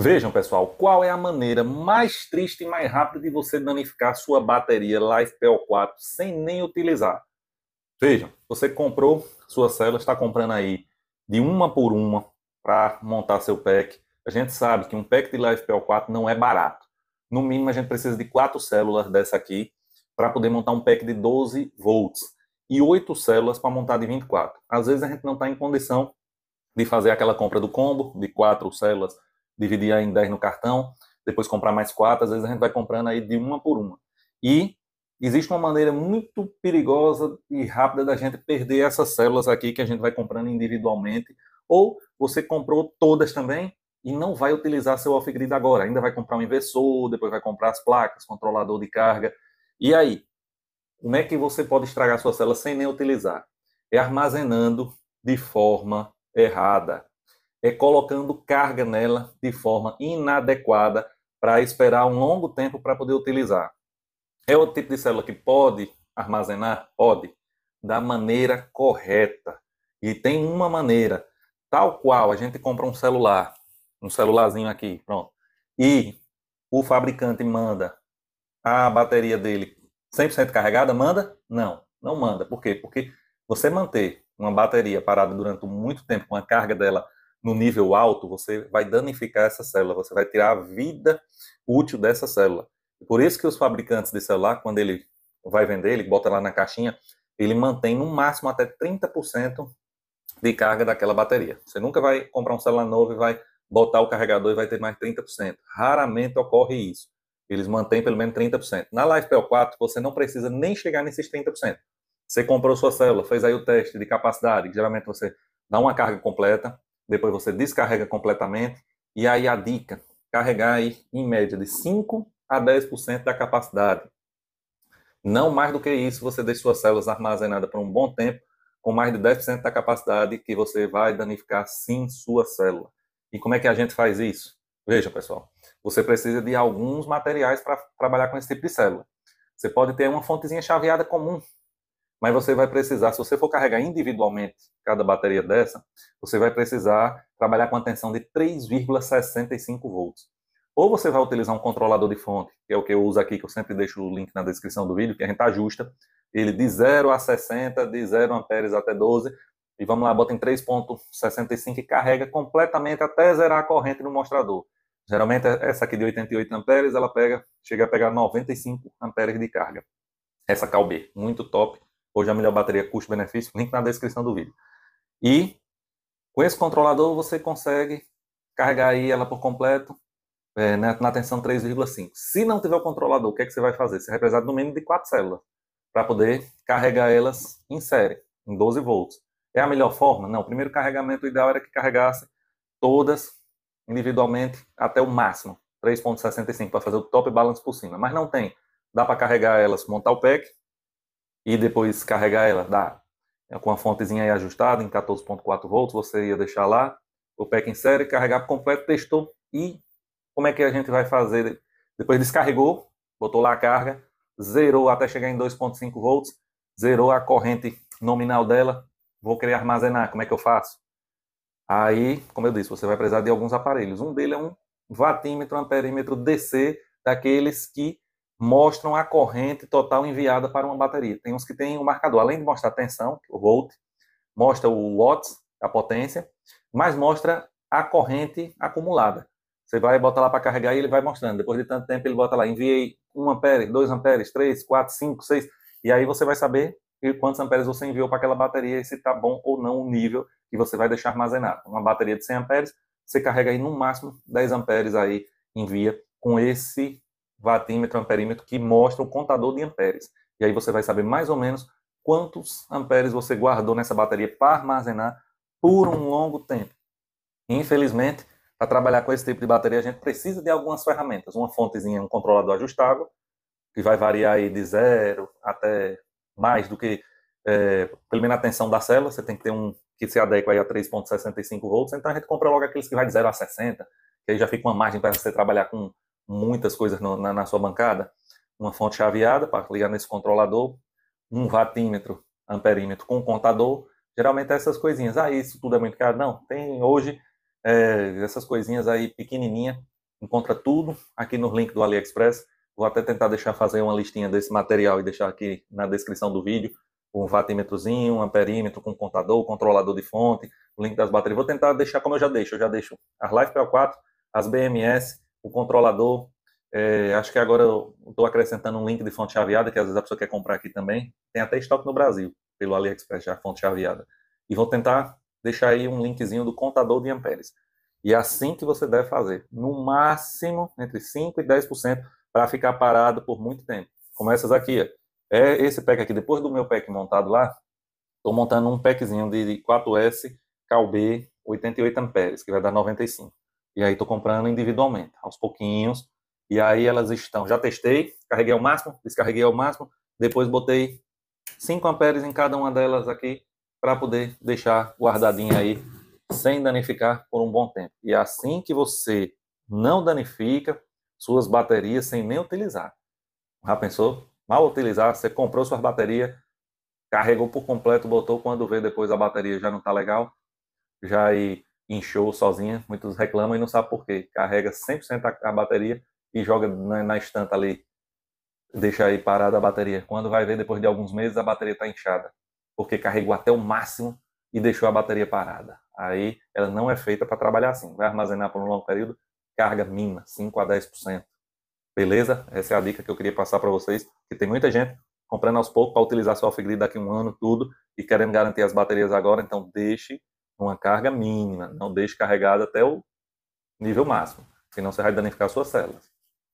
Vejam, pessoal, qual é a maneira mais triste e mais rápida de você danificar sua bateria LifePL4 sem nem utilizar. Vejam, você comprou sua célula, está comprando aí de uma por uma para montar seu pack. A gente sabe que um pack de LifePL4 não é barato. No mínimo, a gente precisa de quatro células dessa aqui para poder montar um pack de 12 volts e oito células para montar de 24. Às vezes a gente não está em condição de fazer aquela compra do combo de quatro células dividir em 10 no cartão, depois comprar mais quatro, às vezes a gente vai comprando aí de uma por uma. E existe uma maneira muito perigosa e rápida da gente perder essas células aqui que a gente vai comprando individualmente, ou você comprou todas também e não vai utilizar seu off-grid agora, ainda vai comprar um inversor, depois vai comprar as placas, controlador de carga. E aí, como é que você pode estragar sua célula sem nem utilizar? É armazenando de forma errada é, colocando carga nela de forma inadequada para esperar um longo tempo para poder utilizar. É o tipo de célula que pode armazenar? Pode, da maneira correta. E tem uma maneira, tal qual a gente compra um celular, um celularzinho aqui, pronto, e o fabricante manda a bateria dele 100% carregada, manda? Não, não manda. Por quê? Porque você manter uma bateria parada durante muito tempo com a carga dela no nível alto, você vai danificar essa célula, você vai tirar a vida útil dessa célula. Por isso que os fabricantes de celular, quando ele vai vender, ele bota lá na caixinha, ele mantém no máximo até 30% de carga daquela bateria. Você nunca vai comprar um celular novo e vai botar o carregador e vai ter mais 30%. Raramente ocorre isso. Eles mantêm pelo menos 30%. Na LifePel 4, você não precisa nem chegar nesses 30%. Você comprou sua célula, fez aí o teste de capacidade, que geralmente você dá uma carga completa, depois você descarrega completamente, e aí a dica, carregar aí em média de 5 a 10% da capacidade. Não mais do que isso, você deixa suas células armazenadas por um bom tempo, com mais de 10% da capacidade que você vai danificar sim sua célula. E como é que a gente faz isso? Veja, pessoal, você precisa de alguns materiais para trabalhar com esse tipo de célula. Você pode ter uma fontezinha chaveada comum, mas você vai precisar, se você for carregar individualmente cada bateria dessa, você vai precisar trabalhar com a tensão de 3,65 volts. Ou você vai utilizar um controlador de fonte, que é o que eu uso aqui, que eu sempre deixo o link na descrição do vídeo, que a gente ajusta ele de 0 a 60, de 0 amperes até 12, e vamos lá, bota em 3.65 e carrega completamente até zerar a corrente no mostrador. Geralmente essa aqui de 88 amperes, ela pega, chega a pegar 95 amperes de carga. Essa Calb, muito top Hoje a melhor bateria custo-benefício, link na descrição do vídeo. E com esse controlador você consegue carregar aí ela por completo é, na, né, na tensão 3,5. Se não tiver o controlador, o que, é que você vai fazer? Você vai precisar no mínimo de quatro células para poder carregar elas em série, em 12 volts. É a melhor forma? Não, o primeiro carregamento ideal era que carregasse todas individualmente até o máximo, 3.65 para fazer o top balance por cima, mas não tem. Dá para carregar elas, montar o pack e depois carregar ela, dá. É com a fontezinha aí ajustada em 14.4 volts, você ia deixar lá o pack em série, carregar completo, testou e como é que a gente vai fazer? Depois descarregou, botou lá a carga, zerou até chegar em 2.5 volts, zerou a corrente nominal dela, vou querer armazenar, como é que eu faço? Aí, como eu disse, você vai precisar de alguns aparelhos. Um deles é um vatímetro amperímetro DC, daqueles que mostram a corrente total enviada para uma bateria. Tem uns que tem um marcador, além de mostrar a tensão, o volt, mostra o watts, a potência, mas mostra a corrente acumulada. Você vai botar lá para carregar e ele vai mostrando. Depois de tanto tempo, ele bota lá, enviei 1 ampere, 2 amperes, 3, 4, 5, 6. E aí você vai saber quantos amperes você enviou para aquela bateria e se está bom ou não o nível que você vai deixar armazenado. Uma bateria de 100 amperes, você carrega aí no máximo 10 amperes aí, envia com esse vatímetro, amperímetro, é que mostra o contador de amperes. E aí você vai saber mais ou menos quantos amperes você guardou nessa bateria para armazenar por um longo tempo. Infelizmente, para trabalhar com esse tipo de bateria, a gente precisa de algumas ferramentas. Uma fontezinha, um controlador ajustável, que vai variar aí de zero até mais do que é, pelo menos a tensão da célula, você tem que ter um que se adequa aí a 3.65 volts, então a gente compra logo aqueles que vai de 0 a 60, que aí já fica uma margem para você trabalhar com muitas coisas no, na, na, sua bancada, uma fonte chaveada para ligar nesse controlador, um vatímetro, amperímetro com contador, geralmente é essas coisinhas. Ah, isso tudo é muito caro? Não, tem hoje é, essas coisinhas aí pequenininha, encontra tudo aqui no link do AliExpress. Vou até tentar deixar fazer uma listinha desse material e deixar aqui na descrição do vídeo um vatímetrozinho, um amperímetro com contador, controlador de fonte, o link das baterias. Vou tentar deixar como eu já deixo. Eu já deixo as Life PL4, as BMS, o controlador. É, acho que agora estou acrescentando um link de fonte chaveada, que às vezes a pessoa quer comprar aqui também. Tem até estoque no Brasil, pelo AliExpress, já fonte chaveada. E vou tentar deixar aí um linkzinho do contador de amperes. E é assim que você deve fazer. No máximo, entre 5% e 10%, para ficar parado por muito tempo. Como essas aqui. Ó. É esse pack aqui. Depois do meu pack montado lá, estou montando um packzinho de 4S CalB 88 amperes, que vai dar 95. E aí estou comprando individualmente, aos pouquinhos. E aí elas estão, já testei, carreguei ao máximo, descarreguei ao máximo, depois botei 5 amperes em cada uma delas aqui para poder deixar guardadinha aí sem danificar por um bom tempo. E assim que você não danifica suas baterias sem nem utilizar. Já pensou? Mal utilizar, você comprou suas baterias, carregou por completo, botou, quando vê depois a bateria já não está legal, já aí em show sozinha, muitos reclamam e não sabem por quê. Carrega 100% a, bateria e joga na, na estanta ali, deixa aí parada a bateria. Quando vai ver, depois de alguns meses, a bateria está inchada, porque carregou até o máximo e deixou a bateria parada. Aí ela não é feita para trabalhar assim. Vai armazenar por um longo período, carga mínima, 5 a 10%. Beleza? Essa é a dica que eu queria passar para vocês, que tem muita gente comprando aos poucos para utilizar sua off-grid daqui a um ano, tudo, e querendo garantir as baterias agora, então deixe uma carga mínima, não deixe carregado até o nível máximo, senão você vai danificar suas células.